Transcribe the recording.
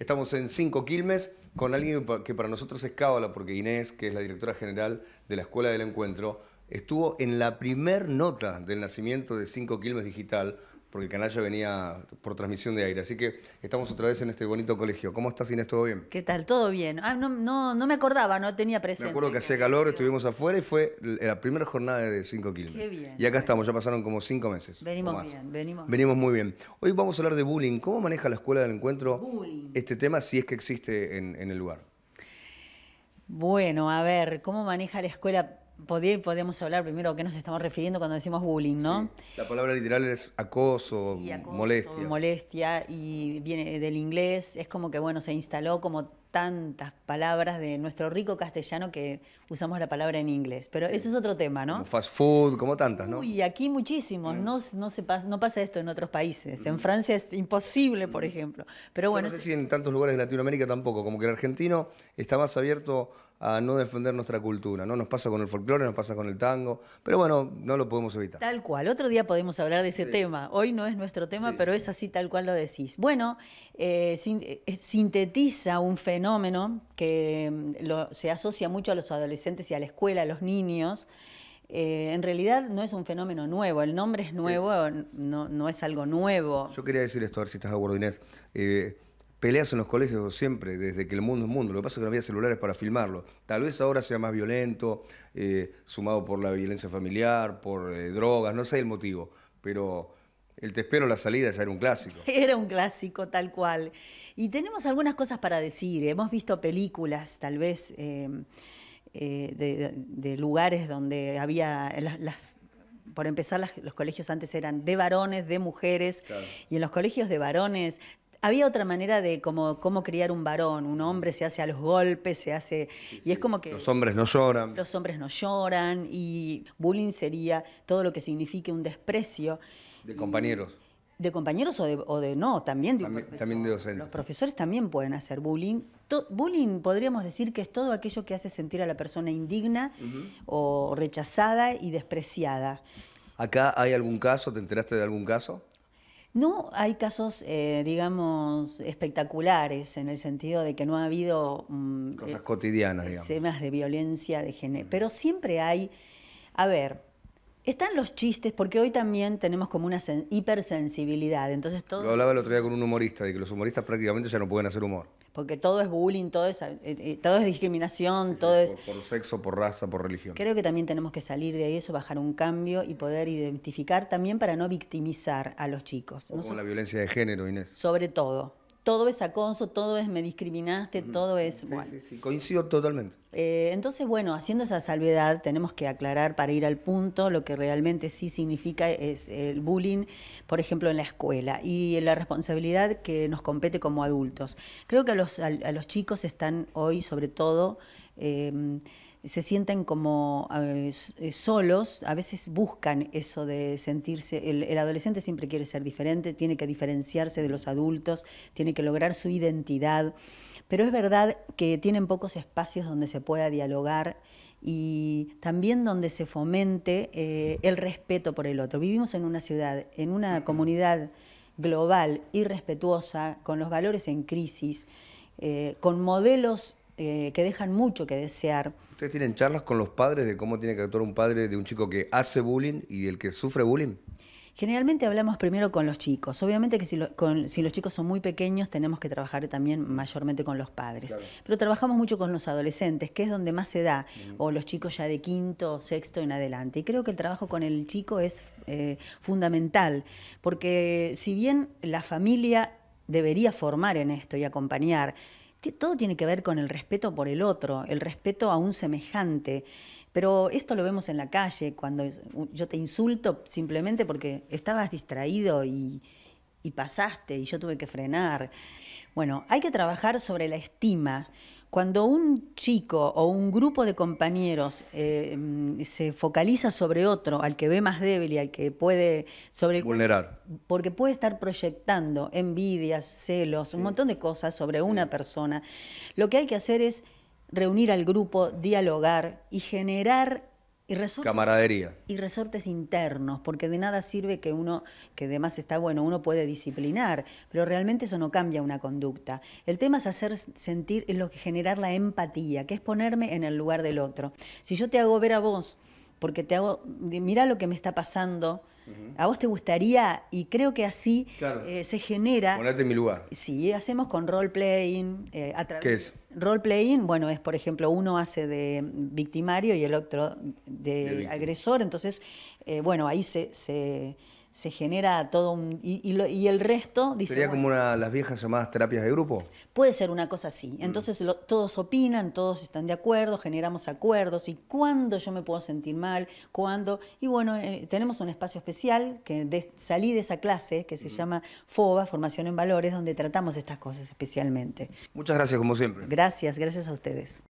Estamos en Cinco Quilmes con alguien que para nosotros es cábala, porque Inés, que es la directora general de la Escuela del Encuentro, estuvo en la primer nota del nacimiento de Cinco Quilmes Digital, porque el canal ya venía por transmisión de aire. Así que estamos otra vez en este bonito colegio. ¿Cómo estás, Inés? ¿Todo bien? ¿Qué tal? ¿Todo bien? Ah, no, no, no me acordaba, no tenía presente. Me acuerdo que hacía calor, estuvimos afuera y fue la primera jornada de 5 kilómetros. Qué bien. Y acá estamos, ya pasaron como 5 meses. Venimos bien, venimos. Venimos muy bien. Hoy vamos a hablar de bullying. ¿Cómo maneja la escuela del encuentro este tema, si es que existe en el lugar? Bueno, a ver, ¿cómo maneja la escuela? podemos hablar primero a qué nos estamos refiriendo cuando decimos bullying, ¿no? La palabra literal es acoso, sí, acoso, molestia. Molestia y viene del inglés, es como que bueno, se instaló como tantas palabras de nuestro rico castellano que usamos la palabra en inglés. Pero eso es otro tema, ¿no? fast food, como tantas, ¿no? Y aquí muchísimos. No, se pasa, no pasa esto en otros países. En mm. Francia es imposible, por mm. ejemplo. Pero bueno. no sé si en tantos lugares de Latinoamérica tampoco. Como que el argentino está más abierto a no defender nuestra cultura, ¿no? Nos pasa con el folclore, nos pasa con el tango, pero bueno, no lo podemos evitar. Tal cual, otro día podemos hablar de ese tema, hoy no es nuestro tema, pero es así tal cual lo decís. Bueno, eh, eh, sintetiza un fenómeno fenómeno que mm, se asocia mucho a los adolescentes y a la escuela, a los niños. Eh, en realidad no es un fenómeno nuevo, el nombre es nuevo, no, no, es algo nuevo. Yo quería decir esto, a ver si estás a acuerdo, Inés. Eh, peleas en los colegios siempre, desde que el mundo es mundo. Lo que pasa es que no había celulares para filmarlo. Tal vez ahora sea más violento, eh, sumado por la violencia familiar, por drogas, no sé el motivo, pero el te espero la salida ya era un clásico. Era un clásico tal cual. Y tenemos algunas cosas para decir. Hemos visto películas, tal vez, em, eh, de, lugares donde había por empezar, los colegios antes eran de varones, de mujeres, y en los colegios de varones había otra manera de cómo, criar un varón. Un hombre se hace a los golpes, se hace. y es como que. Los hombres no lloran. Los hombres no lloran, y bullying sería todo lo que signifique un desprecio. De compañeros. De compañeros o de, no, también de también, de docentes. Los profesores también pueden hacer bullying. bullying podríamos decir que es todo aquello que hace sentir a la persona indigna o rechazada y despreciada. ¿Acá hay algún caso? ¿Te enteraste de algún caso? No hay casos, eh, digamos, espectaculares en el sentido de que no ha habido... Mm, Cosas eh, cotidianas, digamos. Temas de violencia de género. Pero siempre hay... A ver, están los chistes, porque hoy también tenemos como una hipersensibilidad, entonces todo... Lo hablaba el otro día con un humorista, de que los humoristas prácticamente ya no pueden hacer humor. Porque todo es bullying, todo es, eh, eh, todo es discriminación, todo es... Por, sexo, por raza, por religión. Creo que también tenemos que salir de ahí eso, bajar un cambio y poder identificar también para no victimizar a los chicos. la violencia de género, Inés. Sobre todo, todo es acoso, todo es me discriminaste, mm, todo mm, es... Sí, sí, sí, coincido totalmente. Eh, entonces, bueno, haciendo esa salvedad, tenemos que aclarar para ir al punto lo que realmente sí significa es el bullying, por ejemplo, en la escuela y la responsabilidad que nos compete como adultos. Creo que a los, chicos están hoy, sobre todo... Eh, se sienten como eh, eh, solos, a veces buscan eso de sentirse, el, adolescente siempre quiere ser diferente, tiene que diferenciarse de los adultos, tiene que lograr su identidad, pero es verdad que tienen pocos espacios donde se pueda dialogar y también donde se fomente eh, el respeto por el otro. Vivimos en una ciudad, en una comunidad global y respetuosa, con los valores en crisis, con modelos que dejan mucho que desear ¿Ustedes tienen charlas con los padres de cómo tiene que actuar un padre de un chico que hace bullying y del que sufre bullying? Generalmente hablamos primero con los chicos. Obviamente que si, los chicos son muy pequeños tenemos que trabajar también mayormente con los padres. Pero trabajamos mucho con los adolescentes, que es donde más se da, o los chicos ya de quinto, sexto en adelante. Y creo que el trabajo con el chico es eh, fundamental, porque si bien la familia debería formar en esto y acompañar, todo tiene que ver con el respeto por el otro, el respeto a un semejante. Pero esto lo vemos en la calle, cuando yo te insulto simplemente porque estabas distraído y, pasaste y yo tuve que frenar. Bueno, hay que trabajar sobre la estima. Cuando un chico o un grupo de compañeros eh, mm, se focaliza sobre otro, al que ve más débil y al que puede sobre vulnerar, porque puede estar proyectando envidias, celos, un montón de cosas sobre una persona, lo que hay que hacer es reunir al grupo, dialogar y generar y resortes, camaradería. Y resortes internos, porque de nada sirve que uno, que además está bueno, uno puede disciplinar, pero realmente eso no cambia una conducta. El tema es hacer sentir, es lo que generar la empatía, que es ponerme en el lugar del otro. Si yo te hago ver a vos, porque te hago, mira lo que me está pasando, a vos te gustaría, y creo que así eh, se genera. Ponete en mi lugar. Sí, hacemos con role-playing. Eh, ¿Qué es? Role-playing, bueno, es por ejemplo, uno hace de victimario y el otro de, agresor. Entonces, eh, bueno, ahí se se genera todo un... Y, el resto... ¿Sería como una, las viejas llamadas terapias de grupo? Puede ser una cosa así. Entonces mm. todos opinan, todos están de acuerdo, generamos acuerdos y cuando yo me puedo sentir mal, cuando Y bueno, eh, tenemos un espacio especial que salí de esa clase que se mm. llama FOBA, Formación en Valores, donde tratamos estas cosas especialmente. Muchas gracias, como siempre. Gracias, gracias a ustedes.